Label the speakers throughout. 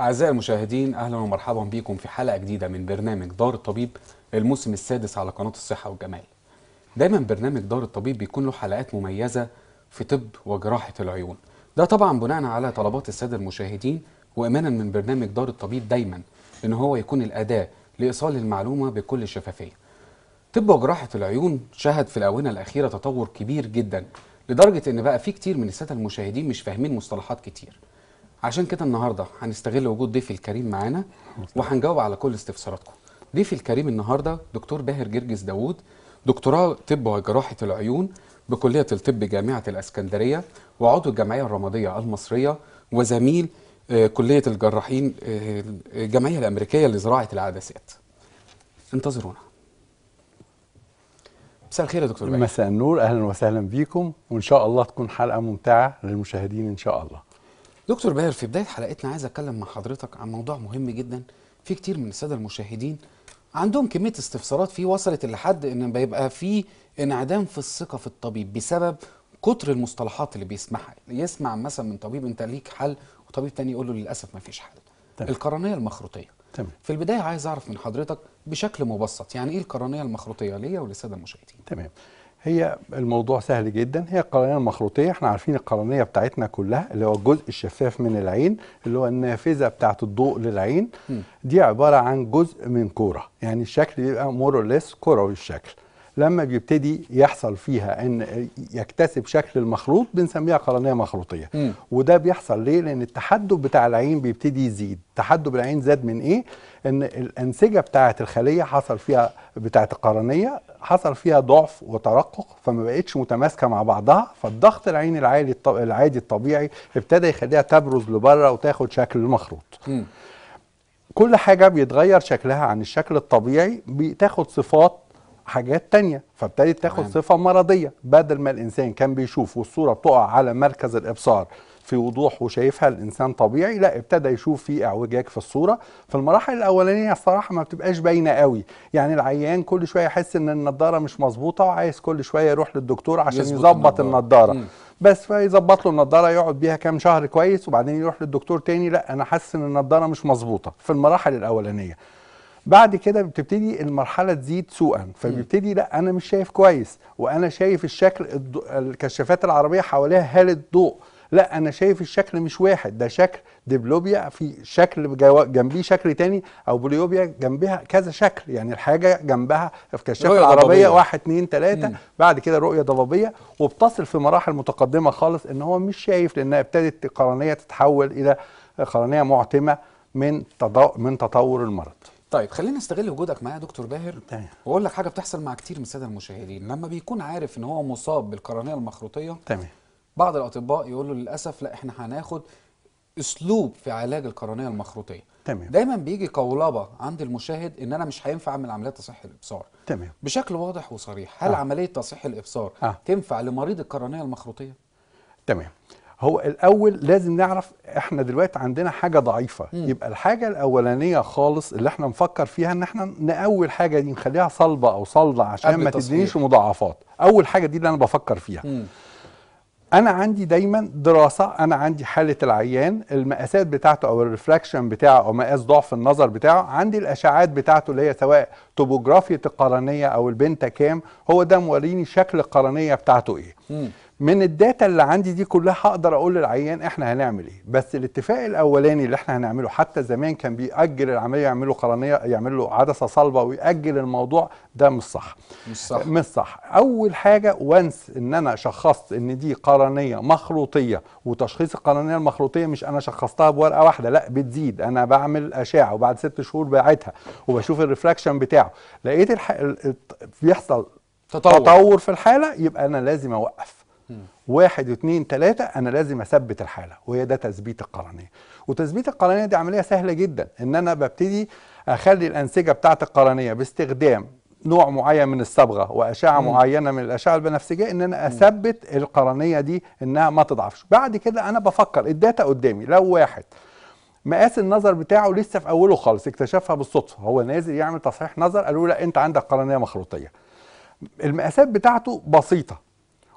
Speaker 1: أعزائي المشاهدين أهلا ومرحبا بكم في حلقة جديدة من برنامج دار الطبيب الموسم السادس على قناة الصحة والجمال دايما برنامج دار الطبيب بيكون له حلقات مميزة في طب وجراحة العيون ده طبعا بناء على طلبات السادة المشاهدين وإيمانا من برنامج دار الطبيب دايما إن هو يكون الأداة لإيصال المعلومة بكل شفافية طب وجراحة العيون شهد في الآونة الأخيرة تطور كبير جدا لدرجة إن بقى في كتير من السادة المشاهدين مش فاهمين مصطلحات كتير عشان كده النهارده هنستغل وجود ضيفي الكريم معانا وهنجاوب على كل استفساراتكم ضيفي الكريم النهارده دكتور باهر جرجس داوود دكتوراه طب وجراحه العيون بكليه الطب جامعه الاسكندريه وعضو الجمعيه الرماديه المصريه وزميل آه، كليه الجراحين آه، الجمعيه الامريكيه لزراعه العدسات انتظرونا مساء الخير يا دكتور
Speaker 2: باهر مساء النور اهلا وسهلا بيكم وان
Speaker 1: شاء الله تكون حلقه ممتعه للمشاهدين ان شاء الله دكتور باهر في بدايه حلقتنا عايز اتكلم مع حضرتك عن موضوع مهم جدا في كتير من الساده المشاهدين عندهم كميه استفسارات فيه وصلت لحد ان بيبقى فيه انعدام في الثقه في الطبيب بسبب كتر المصطلحات اللي بيسمعها يسمع مثلا من طبيب انت ليك حل وطبيب تاني يقول له للاسف ما فيش حل تمام. القرنيه المخروطيه تمام. في البدايه عايز اعرف من حضرتك بشكل مبسط يعني ايه القرنيه المخروطيه ليا وللساده المشاهدين
Speaker 2: تمام هي الموضوع سهل جدا هي القرنيه المخروطيه احنا عارفين القرنيه بتاعتنا كلها اللي هو الجزء الشفاف من العين اللي هو النافذه بتاعه الضوء للعين دي عباره عن جزء من كوره يعني الشكل بيبقى موروليس كروي الشكل لما بيبتدي يحصل فيها ان يكتسب شكل المخروط بنسميها قرنيه مخروطيه م. وده بيحصل ليه لان التحدب بتاع العين بيبتدي يزيد تحدب العين زاد من ايه ان الانسجه بتاعه الخليه حصل فيها بتاعه القرنيه حصل فيها ضعف وترقق فما بقتش متماسكه مع بعضها فالضغط العين العالي العادي الطبيعي ابتدى يخليها تبرز لبره وتاخد شكل المخروط م. كل حاجه بيتغير شكلها عن الشكل الطبيعي بتاخد صفات حاجات تانية فابتدت تاخد صفة مرضية بدل ما الإنسان كان بيشوف والصورة بتقع على مركز الإبصار في وضوح وشايفها الإنسان طبيعي لا ابتدى يشوف في اعوجاج في الصورة في المراحل الأولانية الصراحة ما بتبقاش باينة قوي يعني العيان كل شوية يحس إن النضارة مش مظبوطة وعايز كل شوية يروح للدكتور عشان يظبط النضارة بس فيظبط له النضاره يقعد بيها كام شهر كويس وبعدين يروح للدكتور تاني لا انا حاسس ان النضاره مش مظبوطه في المراحل الاولانيه بعد كده بتبتدي المرحله تزيد سوءا فبيبتدي لا انا مش شايف كويس وانا شايف الشكل الكشافات العربيه حواليها هاله ضوء لا انا شايف الشكل مش واحد ده شكل ديبلوبيا في شكل جنبيه شكل تاني او بوليوبيا جنبها كذا شكل يعني الحاجه جنبها في كشافه العربيه واحد اتنين تلاته بعد كده رؤيه ضبابيه وبتصل في مراحل متقدمه خالص ان هو مش شايف لانها ابتدت القرنيه تتحول الى قرنيه معتمه من من تطور المرض
Speaker 1: طيب خلينا نستغل وجودك معايا يا دكتور باهر تمام واقول لك حاجه بتحصل مع كتير من الساده المشاهدين لما بيكون عارف ان هو مصاب بالقرنيه المخروطيه تمام بعض الاطباء يقولوا للاسف لا احنا هناخد اسلوب في علاج القرنيه المخروطيه تمام دايما بيجي قولبه عند المشاهد ان انا مش هينفع اعمل عمليه تصحيح الابصار تمام بشكل واضح وصريح هل آه. عمليه تصحيح الابصار آه. تنفع لمريض القرنيه المخروطيه
Speaker 2: تمام هو الاول لازم نعرف احنا دلوقتي عندنا حاجه ضعيفه م. يبقى الحاجه الاولانيه خالص اللي احنا نفكر فيها ان احنا نقوي الحاجه دي نخليها صلبه او صلده عشان ما تدينيش مضاعفات اول حاجه دي اللي انا بفكر فيها م. انا عندي دايما دراسه انا عندي حاله العيان المقاسات بتاعته او الريفراكشن بتاعه او مقاس ضعف النظر بتاعه عندي الاشعاعات بتاعته اللي هي سواء توبوجرافيه القرنيه او البنتا كام هو ده موريني شكل القرنيه بتاعته ايه م. من الداتا اللي عندي دي كلها هقدر اقول للعيان احنا هنعمل ايه بس الاتفاق الاولاني اللي احنا هنعمله حتى زمان كان بيأجل العمليه يعمل له قرنيه يعمل له عدسه صلبه ويأجل الموضوع ده مش صح مش صح مش صح اول حاجه وانس ان انا شخصت ان دي قرنيه مخروطيه وتشخيص القرنيه المخروطيه مش انا شخصتها بورقه واحده لا بتزيد انا بعمل اشعه وبعد ست شهور باعتها وبشوف الريفراكشن بتاعه لقيت الح... بيحصل تطور. تطور في الحاله يبقى انا لازم اوقف واحد اثنين ثلاثة أنا لازم أثبت الحالة وهي ده تثبيت القرنية وتثبيت القرنية دي عملية سهلة جدا إن أنا ببتدي أخلي الأنسجة بتاعة القرنية باستخدام نوع معين من الصبغة وأشعة م. معينة من الأشعة البنفسجية إن أنا أثبت القرنية دي إنها ما تضعفش بعد كده أنا بفكر الداتا قدامي لو واحد مقاس النظر بتاعه لسه في أوله خالص اكتشفها بالصدفة هو نازل يعمل تصحيح نظر قالوا له لا أنت عندك قرنية مخروطية المقاسات بتاعته بسيطة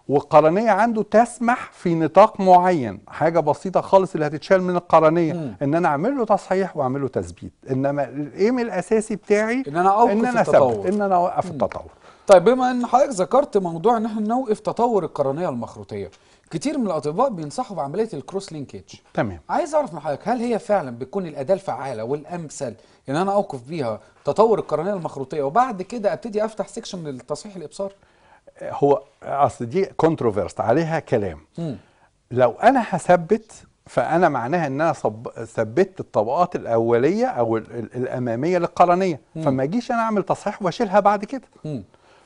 Speaker 2: والقرنيه عنده تسمح في نطاق معين حاجه بسيطه خالص اللي هتتشال من القرنيه م. ان انا اعمل له تصحيح واعمل له تثبيت انما الايم الاساسي بتاعي ان انا اوقف ان انا التطور ان
Speaker 1: انا اوقف التطور طيب بما ان حضرتك ذكرت موضوع ان احنا نوقف تطور القرنيه المخروطيه كتير من الاطباء بينصحوا بعمليه الكروس لينكج تمام عايز اعرف من حضرتك هل هي فعلا بتكون الاداه الفعاله والامثل ان انا اوقف بيها تطور القرنيه المخروطيه وبعد كده ابتدي افتح سيكشن للتصحيح الابصار
Speaker 2: هو اصل دي كونتروفيرس عليها كلام م. لو انا هثبت فانا معناها ان انا ثبتت الطبقات الاوليه او الاماميه للقرنيه فما اجيش انا اعمل تصحيح واشيلها بعد كده م.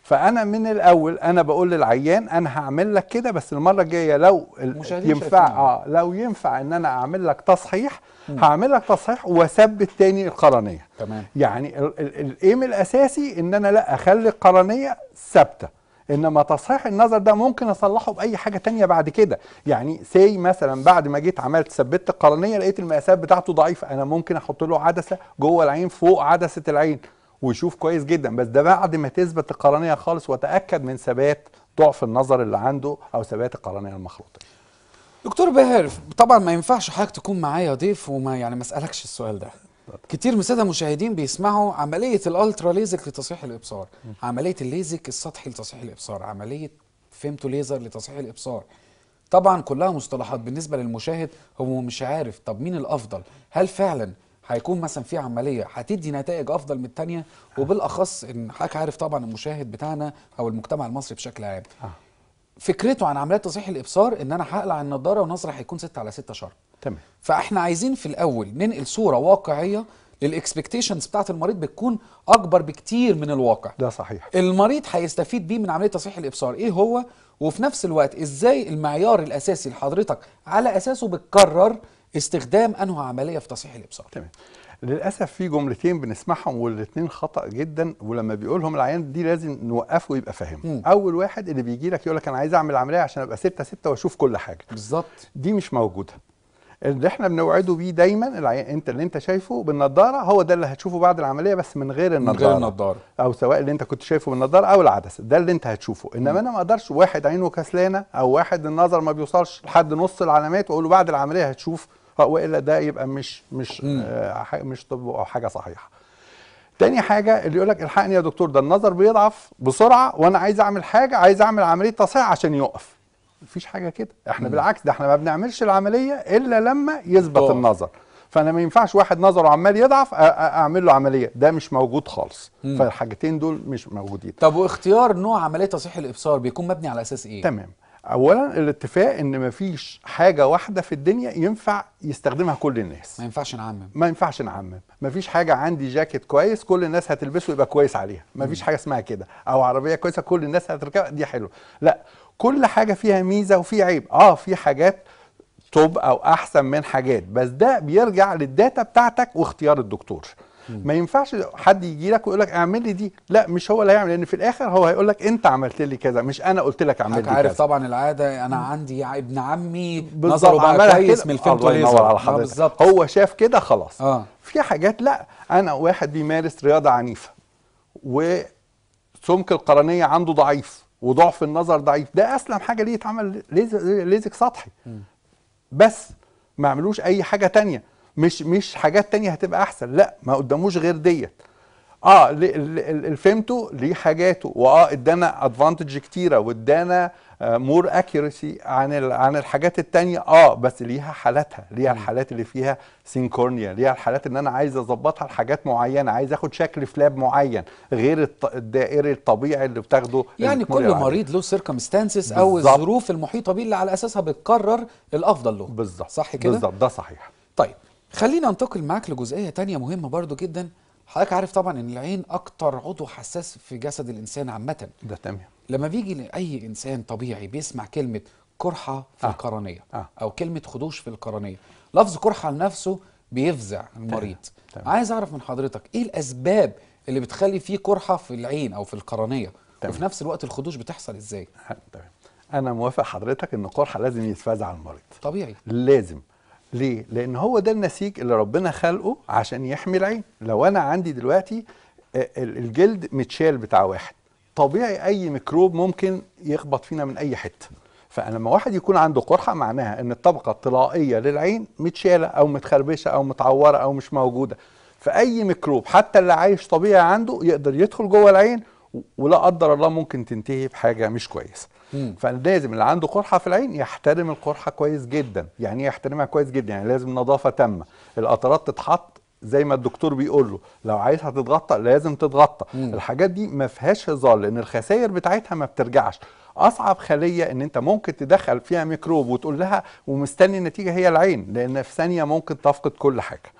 Speaker 2: فانا من الاول انا بقول للعيان انا هعمل لك كده بس المره الجايه لو ينفع اه لو ينفع ان انا اعمل لك تصحيح هعمل لك تصحيح واثبت تاني القرنيه تمام يعني الايم الاساسي ان انا لا اخلي القرنيه ثابته انما تصحيح النظر ده ممكن اصلحه باي حاجه تانية بعد كده يعني سي مثلا بعد ما جيت عملت ثبتت القرنيه لقيت المقاسات بتاعته ضعيفه انا ممكن احط له عدسه جوه العين فوق عدسه العين ويشوف كويس جدا بس ده بعد ما تثبت القرنيه خالص وتاكد من ثبات ضعف النظر اللي عنده او ثبات القرنيه المخروطيه
Speaker 1: دكتور باهر طبعا ما ينفعش حضرتك تكون معايا ضيف وما يعني ما اسالكش السؤال ده كتير من الساده المشاهدين بيسمعوا عمليه الالترا ليزك لتصحيح الابصار عمليه الليزك السطحي لتصحيح الابصار عمليه فيمتو ليزر لتصحيح الابصار طبعا كلها مصطلحات بالنسبه للمشاهد هو مش عارف طب مين الافضل هل فعلا هيكون مثلا في عمليه هتدي نتائج افضل من الثانيه وبالاخص ان حضرتك عارف طبعا المشاهد بتاعنا او المجتمع المصري بشكل عام آه. فكرته عن عمليات تصحيح الابصار ان انا هقلع النضاره ونظره هيكون 6 على 6 شرط تمام فاحنا عايزين في الاول ننقل صوره واقعيه للاكسبكتيشنز بتاعت المريض بتكون اكبر بكتير من الواقع ده صحيح المريض هيستفيد بيه من عمليه تصحيح الابصار ايه هو وفي نفس الوقت ازاي المعيار الاساسي لحضرتك على اساسه بتكرر استخدام انه عمليه في تصحيح
Speaker 2: الابصار تمام للاسف في جملتين بنسمعهم والاثنين خطا جدا ولما بيقولهم العيان دي لازم نوقفه ويبقى فاهم اول واحد اللي بيجي لك يقول لك انا عايز اعمل عمليه عشان ابقى 6 6 واشوف كل حاجه بالظبط دي مش موجوده اللي احنا بنوعده بيه دايما العيان انت اللي انت شايفه بالنضاره هو ده اللي هتشوفه بعد العمليه بس من غير النضاره من غير النضاره او سواء اللي انت كنت شايفه بالنضاره او العدسه ده اللي انت هتشوفه انما م. انا ما اقدرش واحد عينه كسلانه او واحد النظر ما بيوصلش لحد نص العلامات واقول له بعد العمليه هتشوف آه، والا ده يبقى مش مش آه مش طب او حاجه صحيحه تاني حاجة اللي يقول لك الحقني يا دكتور ده النظر بيضعف بسرعة وأنا عايز أعمل حاجة عايز أعمل عملية تصحيح عشان يقف مفيش حاجه كده احنا مم. بالعكس ده احنا ما بنعملش العمليه الا لما يثبت طبعا. النظر فانا ما ينفعش واحد نظره عمال يضعف اعمل له عمليه ده مش موجود خالص مم. فالحاجتين دول مش موجودين طب واختيار نوع عمليه تصحيح الابصار بيكون مبني على اساس ايه تمام اولا الاتفاق ان مفيش حاجه واحده في الدنيا ينفع يستخدمها كل الناس ما ينفعش نعمم ما ينفعش نعمم مفيش حاجه عندي جاكيت كويس كل الناس هتلبسه يبقى كويس عليها مفيش حاجه اسمها كده او عربيه كويسه كل الناس هتركبها دي حلوه لا كل حاجه فيها ميزه وفي عيب اه في حاجات توب او احسن من حاجات بس ده بيرجع للداتا بتاعتك واختيار الدكتور ما ينفعش حد يجي لك ويقول لك اعمل لي دي لا مش هو اللي هيعمل لان في الاخر هو هيقول لك انت عملت لي كذا مش انا قلت لك اعمل لي كذا عارف
Speaker 1: طبعا العاده انا عندي ابن عمي نظره بقى كويس من الفيلم الله ينور على حضرتك آه، هو شاف كده خلاص
Speaker 2: آه. في حاجات لا انا واحد بيمارس رياضه عنيفه وسمك القرنيه عنده ضعيف وضعف النظر ضعيف ده اسلم حاجه ليه يتعمل ليزك سطحي بس ما عملوش اي حاجه تانية مش مش حاجات تانية هتبقى احسن لا ما قداموش غير ديت اه الفيمتو ليه حاجاته واه ادانا ادفانتج كتيره وادانا مور آه، اكيرسي عن عن الحاجات التانية اه بس ليها حالاتها ليها الحالات اللي فيها سينكورنيا ليها الحالات ان انا عايز اظبطها لحاجات معينه عايز اخد شكل فلاب معين غير
Speaker 1: الدائري الطبيعي اللي بتاخده يعني كل العالية. مريض له سيركمستانسز او الظروف المحيطه بيه اللي على اساسها بتقرر الافضل له بالظبط صح كده بالظبط ده صحيح طيب خلينا ننتقل معاك لجزئية تانية مهمة برضو جدا حضرتك عارف طبعا ان العين اكتر عضو حساس في جسد الانسان عامة ده تمام لما بيجي لاي انسان طبيعي بيسمع كلمة قرحة في آه. القرنية آه. او كلمة خدوش في القرنية لفظ قرحة لنفسه بيفزع المريض تمام. تمام. عايز اعرف من حضرتك ايه الاسباب اللي بتخلي فيه قرحة في العين او في القرنية تمام. وفي نفس الوقت الخدوش بتحصل ازاي آه، تمام انا موافق حضرتك ان
Speaker 2: القرحة لازم يتفزع المريض طبيعي لازم ليه؟ لأن هو ده النسيج اللي ربنا خلقه عشان يحمي العين لو أنا عندي دلوقتي آه، الجلد متشال بتاع واحد طبيعي أي ميكروب ممكن يخبط فينا من أي حتة فلما واحد يكون عنده قرحة معناها إن الطبقة الطلائية للعين متشالة أو متخربشة أو متعورة أو مش موجودة فأي ميكروب حتى اللي عايش طبيعي عنده يقدر يدخل جوه العين ولا قدر الله ممكن تنتهي بحاجه مش كويسه فلازم اللي عنده قرحه في العين يحترم القرحه كويس جدا يعني إيه يحترمها كويس جدا يعني لازم نظافه تامه القطرات تتحط زي ما الدكتور بيقول له لو عايزها تتغطى لازم تتغطى الحاجات دي ما فيهاش هزار لان الخسائر بتاعتها ما بترجعش اصعب خليه ان انت ممكن تدخل فيها ميكروب وتقول لها ومستني النتيجه هي العين لان في ثانيه ممكن تفقد كل حاجه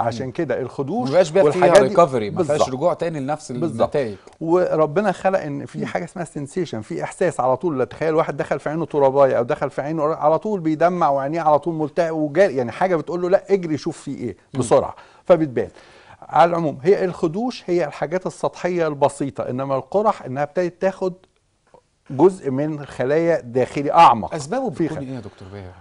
Speaker 2: عشان كده الخدوش مبقاش بقى فيها ريكفري ما فيهاش رجوع
Speaker 1: تاني لنفس النتائج
Speaker 2: وربنا خلق ان في حاجه اسمها سنسيشن في احساس على طول تخيل واحد دخل في عينه ترابايه او دخل في عينه على طول بيدمع وعينيه على طول ملتهب وجاري يعني حاجه بتقول له لا اجري شوف في ايه بسرعه فبتبان على العموم هي الخدوش هي الحاجات السطحيه البسيطه انما القرح انها ابتدت تاخد جزء من خلايا داخلي اعمق اسبابه بتكون
Speaker 1: ايه يا دكتور بيه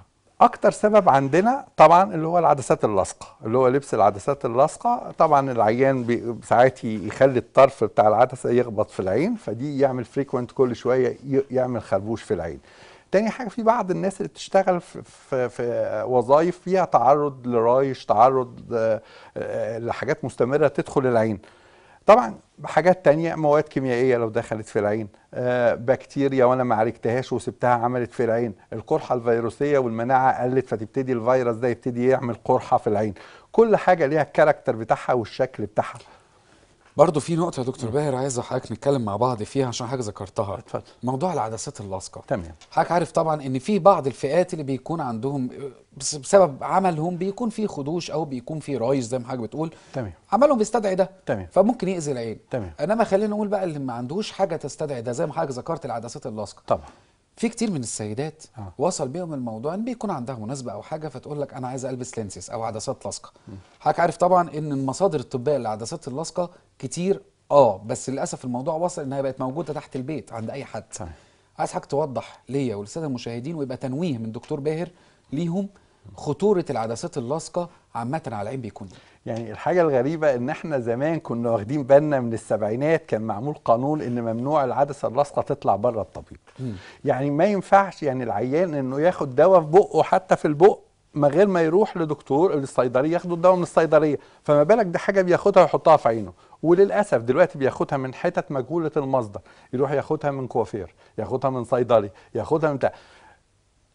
Speaker 2: اكتر سبب عندنا طبعا اللي هو العدسات اللاصقه اللي هو لبس العدسات اللاصقه طبعا العيان ساعات يخلي الطرف بتاع العدسه يخبط في العين فدي يعمل فريكوينت كل شويه يعمل خربوش في العين تاني حاجه في بعض الناس اللي بتشتغل في, في وظائف فيها تعرض لرايش تعرض آه، آه، لحاجات مستمره تدخل العين طبعا حاجات تانية مواد كيميائية لو دخلت في العين آه، بكتيريا وانا ما عالجتهاش وسبتها عملت في العين القرحة الفيروسية والمناعة قلت فتبتدي الفيروس ده يبتدي يعمل قرحة في العين كل حاجة
Speaker 1: ليها الكاركتر بتاعها والشكل بتاعها برضه في نقطه يا دكتور باهر عايز حضرتك نتكلم مع بعض فيها عشان حاجه ذكرتها اتفضل موضوع العدسات اللاصقه تمام حضرتك عارف طبعا ان في بعض الفئات اللي بيكون عندهم بسبب عملهم بيكون في خدوش او بيكون في رايز زي ما حضرتك بتقول تمام عملهم بيستدعي ده تمام فممكن ياذي العين تمام انما خلينا نقول بقى اللي ما عندوش حاجه تستدعي ده زي ما حضرتك ذكرت العدسات اللاصقه طبعا في كتير من السيدات آه. وصل بيهم الموضوع ان بيكون عندها مناسبه او حاجه فتقول لك انا عايزه البس لينسز او عدسات لاصقه حضرتك عارف طبعا ان المصادر الطبيه للعدسات اللاصقه كتير اه بس للاسف الموضوع وصل انها بقت موجوده تحت البيت عند اي حد صحيح. عايز حضرتك توضح ليا وللساده المشاهدين ويبقى تنويه من دكتور باهر ليهم خطوره العدسات اللاصقه عامه على العين بيكون
Speaker 2: إيه؟ يعني الحاجة الغريبة ان احنا زمان كنا واخدين بالنا من السبعينات كان معمول قانون ان ممنوع العدسة اللاصقة تطلع بره الطبيب يعني ما ينفعش يعني العيان انه ياخد دواء في بقه حتى في البق من غير ما يروح لدكتور الصيدلية ياخدوا الدواء من الصيدليه فما بالك ده حاجه بياخدها ويحطها في عينه وللاسف دلوقتي بياخدها من حتت مجهوله المصدر يروح ياخدها من كوافير ياخدها من صيدلي ياخدها من بتاع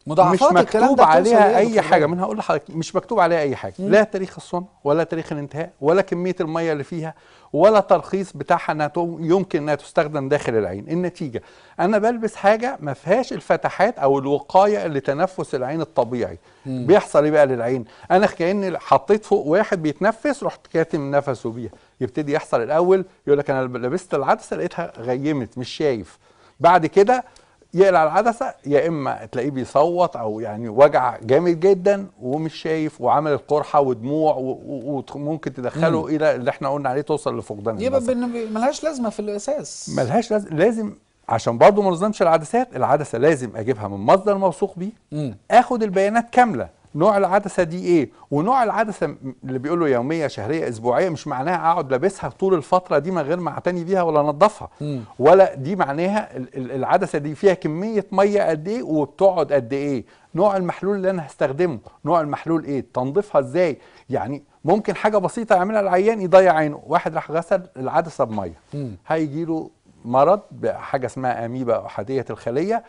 Speaker 2: مش مكتوب عليها اي حاجه من هقول لحضرتك مش مكتوب عليها اي حاجه لا تاريخ الصنع ولا تاريخ الانتهاء ولا كميه الميه اللي فيها ولا ترخيص بتاعها انها يمكن انها تستخدم داخل العين النتيجه انا بلبس حاجه ما فيهاش الفتحات او الوقايه اللي تنفس العين الطبيعي مم. بيحصل ايه بقى للعين انا كاني حطيت فوق واحد بيتنفس رحت كاتم نفسه بيها يبتدي يحصل الاول يقول لك انا لبست العدسه لقيتها غيمت مش شايف بعد كده يقلع العدسه يا اما تلاقيه بيصوت او يعني وجع جامد جدا ومش شايف وعمل القرحه ودموع وممكن تدخله مم. الى اللي احنا قلنا عليه توصل لفقدان يبقى
Speaker 1: ملهاش لازمه في الاساس
Speaker 2: ملهاش لازم لازم عشان برضه ما نظلمش العدسات العدسه لازم اجيبها من مصدر موثوق بيه اخد البيانات كامله نوع العدسه دي ايه ونوع العدسه اللي بيقول له يوميه شهريه اسبوعيه مش معناها اقعد لابسها طول الفتره دي من غير ما اعتني بيها ولا انضفها ولا دي معناها العدسه دي فيها كميه ميه قد ايه وبتقعد قد ايه نوع المحلول اللي انا هستخدمه نوع المحلول ايه تنظيفها ازاي يعني ممكن حاجه بسيطه يعملها العيان يضيع عينه واحد راح غسل العدسه بميه هيجي له مرض بحاجه اسمها اميبا احاديه الخليه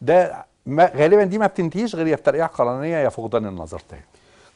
Speaker 2: ده ما غالبا دي ما
Speaker 1: بتنتهيش غير يا بترقيع قرنيه يا فقدان النظر تاني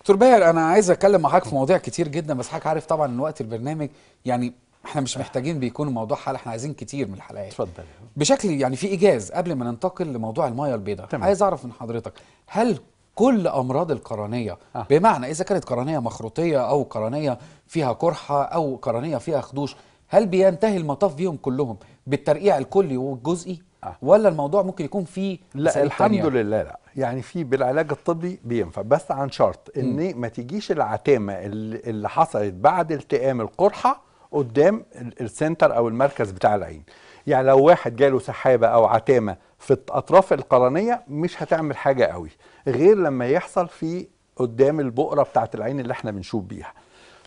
Speaker 1: دكتور باهر انا عايز اتكلم معاك في مواضيع كتير جدا بس حضرتك عارف طبعا ان وقت البرنامج يعني احنا مش محتاجين بيكون الموضوع حلقه احنا عايزين كتير من الحلقات اتفضل بشكل يعني في ايجاز قبل ما ننتقل لموضوع الميه البيضاء عايز اعرف من حضرتك هل كل امراض القرنيه آه. بمعنى اذا كانت قرنيه مخروطيه او قرنيه فيها قرحه او قرنيه فيها خدوش هل بينتهي المطاف بيهم كلهم بالترقيع الكلي والجزئي آه. ولا الموضوع ممكن يكون فيه لا الحمد تانية. لله
Speaker 2: لا يعني في بالعلاج الطبي بينفع بس عن شرط ان م. ما تجيش العتامه اللي حصلت بعد التئام القرحه قدام السنتر او المركز بتاع العين يعني لو واحد جاله سحابه او عتامه في الاطراف القرنيه مش هتعمل حاجه قوي غير لما يحصل في قدام البقره بتاعه العين اللي احنا بنشوف بيها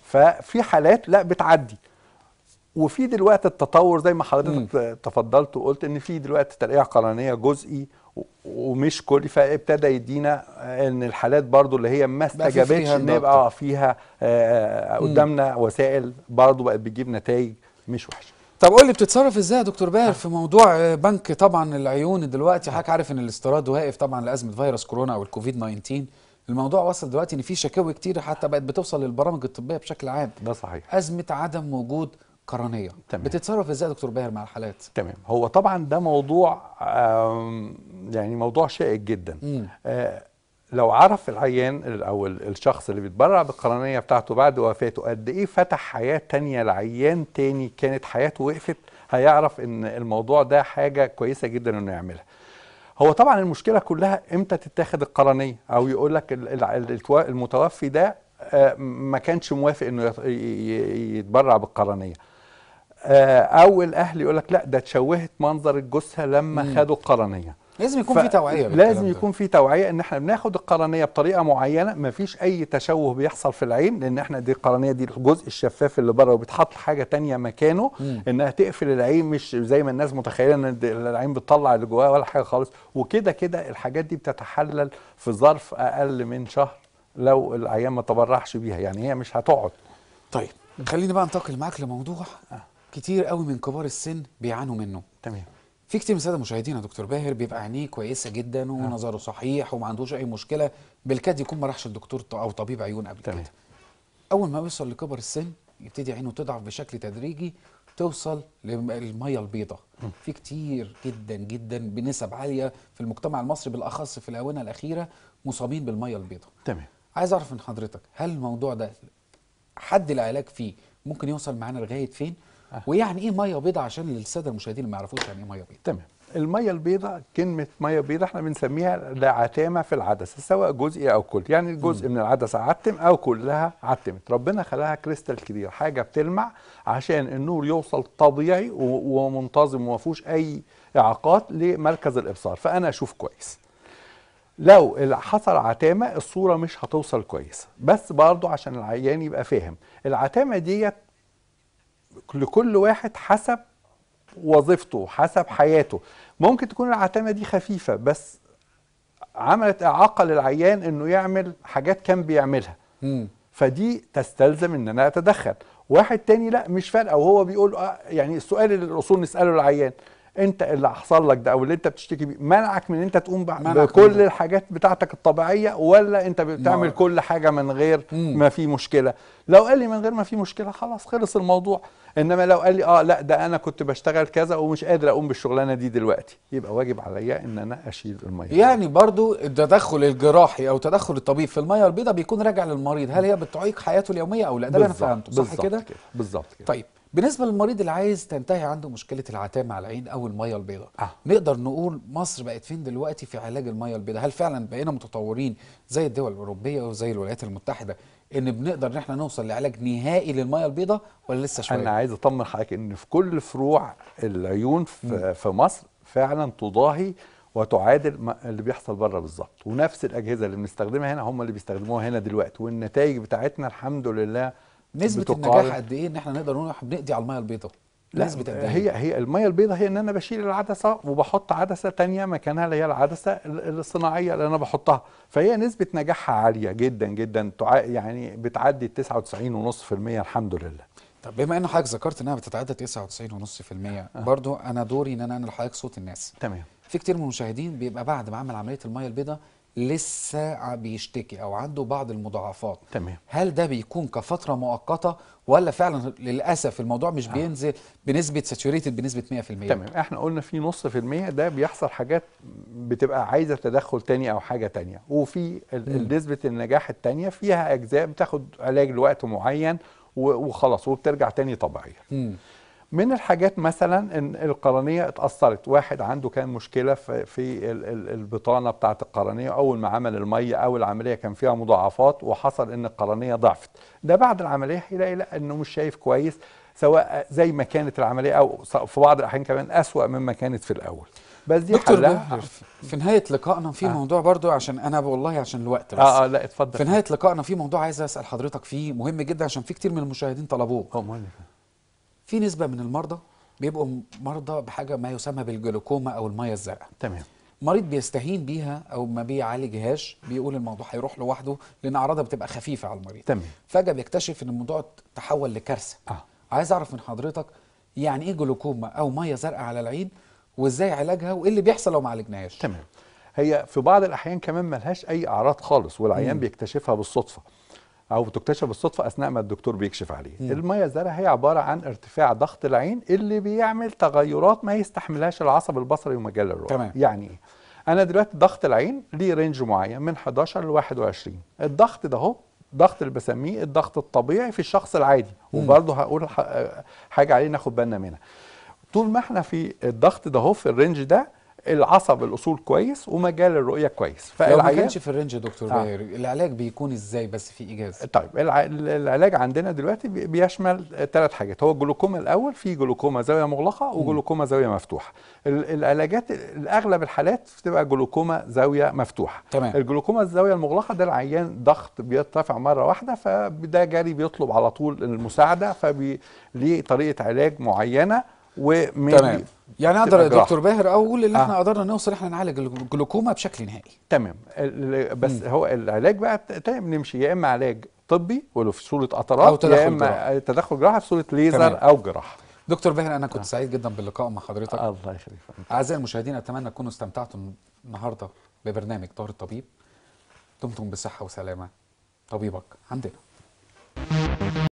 Speaker 2: ففي حالات لا بتعدي وفي دلوقتي التطور زي ما حضرتك تفضلت وقلت ان في دلوقتي ترقيع قرنيه جزئي ومش كل فابتدى يدينا ان الحالات برضو اللي هي ما استجابتش ان يبقى فيها آه،
Speaker 1: آه، قدامنا وسائل برضو بقت بتجيب نتائج مش وحشه طب قول لي بتتصرف ازاي يا دكتور باهر آه. في موضوع بنك طبعا العيون دلوقتي حضرتك عارف ان الاستيراد واقف طبعا لازمه فيروس كورونا او الكوفيد 19 الموضوع وصل دلوقتي ان في شكاوي كتير حتى بقت بتوصل للبرامج الطبيه بشكل عام ده صحيح ازمه عدم وجود قرنيه تمام. بتتصرف ازاي يا دكتور باهر مع الحالات
Speaker 2: تمام هو طبعا ده موضوع يعني موضوع شائك جدا آه، لو عرف العيان او الشخص اللي بيتبرع بالقرنيه بتاعته بعد وفاته قد ايه فتح حياه تانية لعيان تاني كانت حياته وقفت هيعرف ان الموضوع ده حاجه كويسه جدا انه يعملها هو طبعا المشكله كلها امتى تتاخد القرنيه او يقول لك المتوفي ده آه، ما كانش موافق انه يتبرع بالقرنيه آه، او الاهل يقول لك لا ده تشوهت منظر الجثه لما مم. خدوا القرنيه لازم يكون ف... في توعيه لازم يكون في توعيه ان احنا بناخد القرنيه بطريقه معينه ما فيش اي تشوه بيحصل في العين لان احنا دي القرنيه دي الجزء الشفاف اللي بره وبتحط حاجه تانية مكانه مم. انها تقفل العين مش زي ما الناس متخيله ان العين بتطلع اللي جواها ولا حاجه خالص وكده كده الحاجات دي بتتحلل في ظرف اقل من شهر لو العيان ما تبرعش بيها يعني هي مش هتقعد
Speaker 1: طيب خليني بقى انتقل معاك لموضوع آه. كتير قوي من كبار السن بيعانوا منه تمام في كتير من الساده المشاهدين يا دكتور باهر بيبقى عينيه كويسه جدا آه. ونظره صحيح وما عندوش اي مشكله بالكاد يكون ما راحش لدكتور او طبيب عيون قبل تمام. كده اول ما يوصل لكبر السن يبتدي عينه تضعف بشكل تدريجي توصل للميه البيضاء في كتير جدا جدا بنسب عاليه في المجتمع المصري بالاخص في الاونه الاخيره مصابين بالميه البيضاء تمام عايز اعرف من حضرتك هل الموضوع ده حد العلاج فيه ممكن يوصل معانا لغايه فين آه. ويعني ايه ميه بيضاء عشان الساده المشاهدين ما يعرفوش يعني ايه ميه بيضاء تمام الميه البيضاء كلمه ميه بيضاء احنا بنسميها لعتامه
Speaker 2: في العدسه سواء جزئي او كلي يعني م. من العدسه عتم او كلها عتمت ربنا خلاها كريستال كبير حاجه بتلمع عشان النور يوصل طبيعي ومنتظم وما فيهوش اي اعاقات لمركز الابصار فانا اشوف كويس لو حصل عتامه الصوره مش هتوصل كويس بس برضو عشان العيان يبقى فاهم العتامه ديت لكل واحد حسب وظيفته حسب حياته ممكن تكون العتمة دي خفيفة بس عملت إعاقة للعيان إنه يعمل حاجات كان بيعملها م. فدي تستلزم إن أنا أتدخل واحد تاني لا مش فارقة وهو بيقول آه، يعني السؤال اللي الأصول نسأله العيان انت اللي حصل لك ده او اللي انت بتشتكي بيه منعك من انت تقوم بكل من الحاجات بتاعتك الطبيعيه ولا انت بتعمل كل حاجه من غير مم. ما في مشكله لو قال لي من غير ما في مشكله خلاص خلص الموضوع انما لو قال لي اه لا ده انا كنت بشتغل كذا ومش قادر اقوم بالشغلانه دي دلوقتي يبقى واجب عليا ان انا اشيل الميه
Speaker 1: يعني برضو التدخل الجراحي او تدخل الطبيب في الميه البيضاء بيكون راجع للمريض هل هي بتعيق حياته اليوميه او لا ده انا فهمته صح كده بالظبط كده بالظبط كده طيب بالنسبه للمريض اللي عايز تنتهي عنده مشكله العتامه على العين او الميه البيضاء آه. نقدر نقول مصر بقت فين دلوقتي في علاج الميه البيضاء هل فعلا بقينا متطورين زي الدول الاوروبيه وزي الولايات المتحده ان بنقدر ان احنا نوصل لعلاج نهائي للميه البيضاء ولا لسه شويه انا عايز اطمن حضرتك ان في كل فروع
Speaker 2: العيون في, في مصر فعلا تضاهي وتعادل اللي بيحصل بره بالظبط ونفس الاجهزه اللي بنستخدمها هنا هم اللي بيستخدموها هنا دلوقتي والنتائج بتاعتنا الحمد لله نسبه النجاح قد
Speaker 1: ايه ان احنا نقدر نقول احنا بنقضي على الميه البيضاء لا هي إيه؟
Speaker 2: هي الميه البيضاء هي ان انا بشيل العدسه وبحط عدسه تانية مكانها اللي هي العدسه الصناعيه اللي انا بحطها فهي نسبه نجاحها عاليه جدا جدا يعني بتعدي 99.5%
Speaker 1: الحمد لله طب بما ان حضرتك ذكرت انها بتتعدى 99.5% آه. برضو انا دوري ان انا انقل لحضرتك صوت الناس تمام في كتير من المشاهدين بيبقى بعد ما عمل عمليه الميه البيضاء لسه بيشتكي او عنده بعض المضاعفات تمام هل ده بيكون كفتره مؤقته ولا فعلا للاسف الموضوع مش آه. بينزل بنسبه ساتوريتد بنسبه 100% تمام
Speaker 2: احنا قلنا في نص في المية ده بيحصل حاجات بتبقى عايزه تدخل تاني او حاجه تانية وفي نسبه النجاح التانية فيها اجزاء بتاخد علاج لوقت معين وخلاص وبترجع تاني طبيعيه من الحاجات مثلا ان القرنيه اتاثرت واحد عنده كان مشكله في, في البطانه بتاعه القرنيه اول ما عمل الميه او العمليه كان فيها مضاعفات وحصل ان القرنيه ضعفت ده بعد العمليه هيلاقي لا انه مش شايف كويس سواء زي ما كانت العمليه او في بعض الاحيان كمان
Speaker 1: اسوا مما كانت في الاول بس دي دكتور في نهايه لقائنا في آه. موضوع برضو عشان انا والله عشان الوقت بس اه, آه لا اتفضل في نهايه لقائنا في موضوع عايز اسال حضرتك فيه مهم جدا عشان في كتير من المشاهدين طلبوه آه، في نسبه من المرضى بيبقوا مرضى بحاجه ما يسمى بالجلوكوما او الميه الزرقاء تمام مريض بيستهين بيها او ما بيعالجهاش بيقول الموضوع هيروح لوحده لان اعراضها بتبقى خفيفه على المريض تمام فجاه بيكتشف ان الموضوع تحول لكارثه آه. عايز اعرف من حضرتك يعني ايه جلوكوما او ميه زرقاء على العين وازاي علاجها وايه اللي بيحصل لو ما عالجناهاش تمام هي في بعض الاحيان كمان
Speaker 2: ملهاش اي اعراض خالص والعيان بيكتشفها بالصدفه او بتكتشف بالصدفه اثناء ما الدكتور بيكشف عليه مم. الميه الزرقاء هي عباره عن ارتفاع ضغط العين اللي بيعمل تغيرات ما يستحملهاش العصب البصري ومجال الرؤيه تمام. يعني ايه انا دلوقتي ضغط العين ليه رينج معين من 11 ل 21 الضغط ده هو ضغط اللي بسميه الضغط الطبيعي في الشخص العادي وبرضه هقول حاجه عليه ناخد بالنا منها طول ما احنا في الضغط ده هو في الرينج ده العصب الاصول كويس ومجال الرؤيه كويس فالعيان لو ما كانش في
Speaker 1: الرينج يا دكتور آه. باير العلاج بيكون ازاي بس في اجازه طيب الع... العلاج عندنا
Speaker 2: دلوقتي بيشمل ثلاث حاجات هو الجلوكوما الاول في جلوكوما زاويه مغلقه وجلوكوما زاويه مفتوحه العلاجات الاغلب الحالات بتبقى جلوكوما زاويه مفتوحه تمام الجلوكوما الزاويه المغلقه ده العيان ضغط بيرتفع مره واحده فده جري بيطلب على طول المساعده فبي ليه طريقه علاج معينه ومن تمام يعني اقدر يا دكتور
Speaker 1: باهر اقول ان احنا آه. قدرنا نوصل احنا نعالج الجلوكوما بشكل نهائي
Speaker 2: تمام بس م. هو العلاج بقى تمام نمشي يا اما علاج طبي ولو في صوره قطرات يا اما جراحة. تدخل جراحه في صوره ليزر تمام. او جراحه
Speaker 1: دكتور باهر انا كنت آه. سعيد جدا باللقاء مع حضرتك الله يخليك اعزائي المشاهدين اتمنى تكونوا استمتعتم النهارده ببرنامج طار الطبيب دمتم بصحه وسلامه طبيبك عندنا